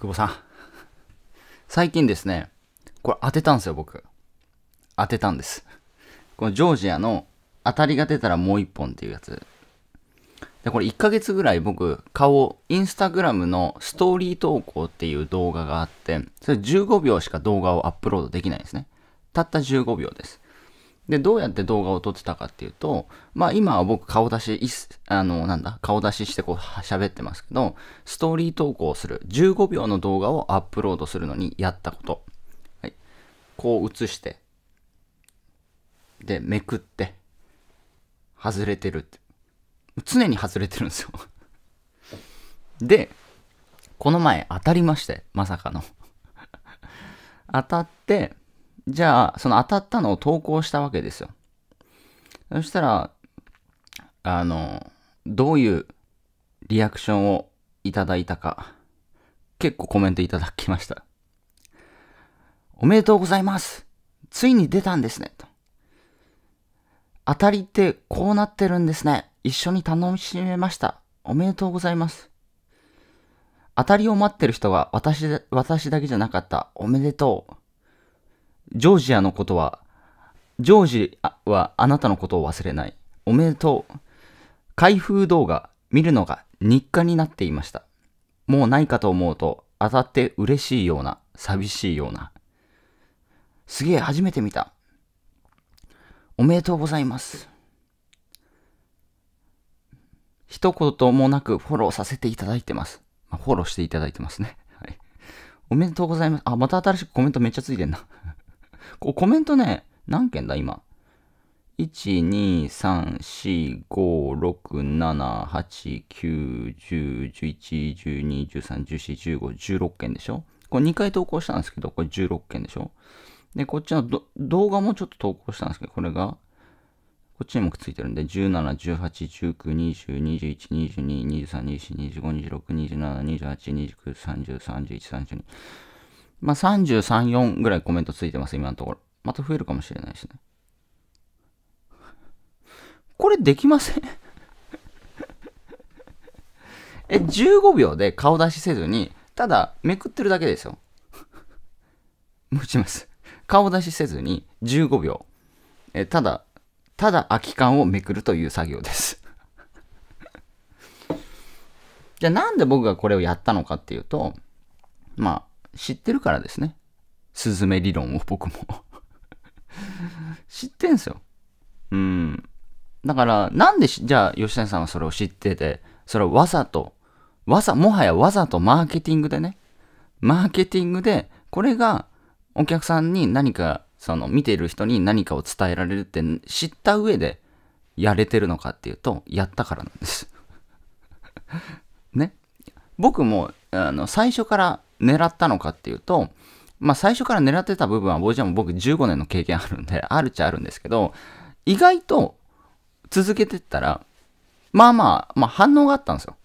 久保さん。最近ですね、これ当てたんですよ、僕。当てたんです。このジョージアの当たりが出たらもう一本っていうやつ。で、これ1ヶ月ぐらい僕、顔、インスタグラムのストーリー投稿っていう動画があって、それ15秒しか動画をアップロードできないんですね。たった15秒です。で、どうやって動画を撮ってたかっていうと、まあ今は僕顔出し、あの、なんだ、顔出ししてこう喋ってますけど、ストーリー投稿する、15秒の動画をアップロードするのにやったこと。はい。こう映して、で、めくって、外れてるって。常に外れてるんですよ で、この前当たりまして、まさかの 当たって、じゃあ、その当たったのを投稿したわけですよ。そしたら、あの、どういうリアクションをいただいたか、結構コメントいただきました。おめでとうございます。ついに出たんですね。と当たりってこうなってるんですね。一緒に楽しめました。おめでとうございます。当たりを待ってる人が私、私だけじゃなかった。おめでとう。ジョージアのことは、ジョージはあなたのことを忘れない。おめでとう。開封動画見るのが日課になっていました。もうないかと思うと当たって嬉しいような、寂しいような。すげえ、初めて見た。おめでとうございます。一言もなくフォローさせていただいてます。まあ、フォローしていただいてますね。はい。おめでとうございます。あ、また新しくコメントめっちゃついてんな。こコメントね、何件だ今。1,2,3,4,5,6,7,8,9,10,11,12,13,14,15,16件でしょこれ2回投稿したんですけど、これ16件でしょで、こっちの動画もちょっと投稿したんですけど、これが、こっちにもくっついてるんで、17、18、19、20、21、22、23、24、25、26、27、28、29、30、31、32。まあ、33、4ぐらいコメントついてます、今のところ。また増えるかもしれないしね。これできません え、15秒で顔出しせずに、ただめくってるだけですよ。持ちます。顔出しせずに15秒。え、ただ、ただ空き缶をめくるという作業ですじゃあなんで僕がこれをやったのかっていうと、まあ、知ってるからですね。スズメ理論を僕も 知ってんすよ。うん。だから、なんでじゃあ吉谷さんはそれを知ってて、それをわざと、わざ、もはやわざとマーケティングでね、マーケティングで、これがお客さんに何か、その見ている人に何かを伝えられるって知った上でやれてるのかっていうと、やったからなんです ね。僕も、あの、最初から狙ったのかっていうと、まあ最初から狙ってた部分は、ボジャも僕15年の経験あるんで、あるっちゃあるんですけど、意外と続けてったら、まあまあ、まあ反応があったんですよ。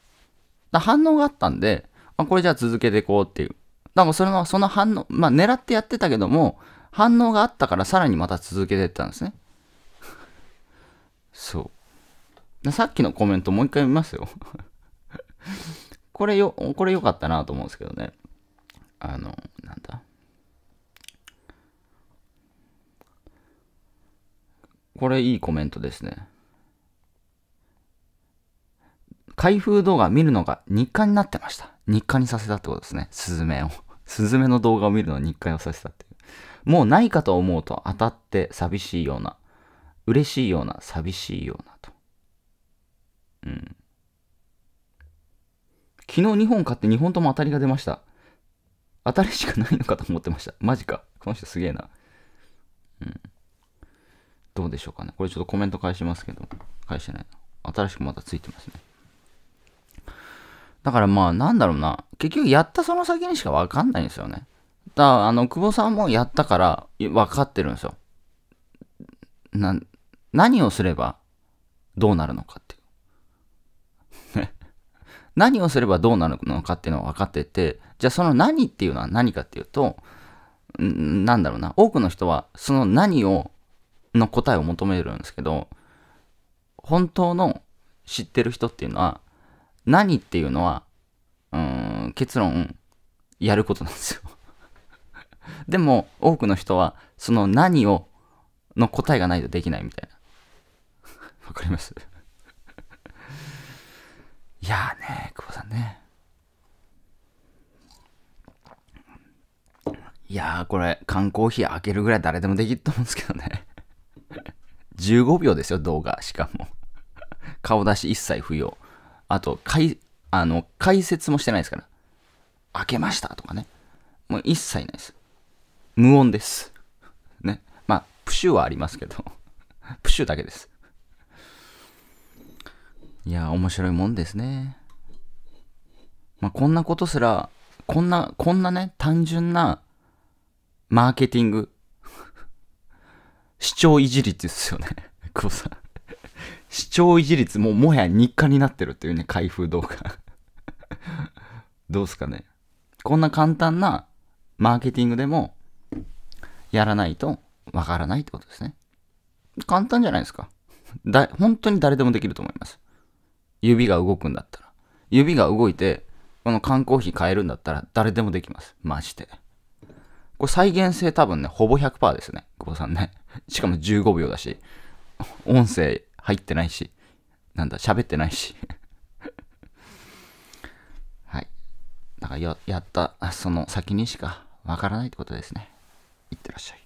反応があったんで、あ、これじゃあ続けていこうっていう。だからその、その反応、まあ狙ってやってたけども、反応があったからさらにまた続けてったんですね。そう。さっきのコメントもう一回見ますよ これよ、これ良かったなと思うんですけどね。あの、なんだ。これいいコメントですね。開封動画見るのが日課になってました。日課にさせたってことですね。スズメを。スズメの動画を見るのを日課にさせたっていう。もうないかと思うと当たって寂しいような、嬉しいような、寂しいようなと。うん。昨日2本買って2本とも当たりが出ました。新しくないのかと思ってました。マジか。この人すげえな。うん。どうでしょうかね。これちょっとコメント返しますけど、返してないな。新しくまたついてますね。だからまあ、なんだろうな。結局やったその先にしかわかんないんですよね。だあの、久保さんもやったから、わかってるんですよ。な、何をすればどうなるのか。何をすればどうなるのかっていうのは分かってて、じゃあその何っていうのは何かっていうと、んなんだろうな、多くの人はその何を、の答えを求めるんですけど、本当の知ってる人っていうのは、何っていうのは、うーん、結論、やることなんですよ でも、多くの人は、その何を、の答えがないとできないみたいな。わかりますいやーね久保さんねいやーこれ缶コーヒー開けるぐらい誰でもできると思うんですけどね15秒ですよ動画しかも顔出し一切不要あと解あの解説もしてないですから開けましたとかねもう一切ないです無音ですねまあプシュはありますけどプシュだけですいや、面白いもんですね。まあ、こんなことすら、こんな、こんなね、単純な、マーケティング。視聴維持率ですよね。久保さん。視聴維持率、もうもはや日課になってるっていうね、開封動画。どうすかね。こんな簡単なマーケティングでも、やらないとわからないってことですね。簡単じゃないですか。だ、本当に誰でもできると思います。指が動くんだったら。指が動いて、この缶コーヒー買えるんだったら誰でもできます。マジで。これ再現性多分ね、ほぼ100%ですね。久保さんね。しかも15秒だし、音声入ってないし、なんだ、喋ってないし。はい。だからや、やった、その先にしかわからないってことですね。いってらっしゃい。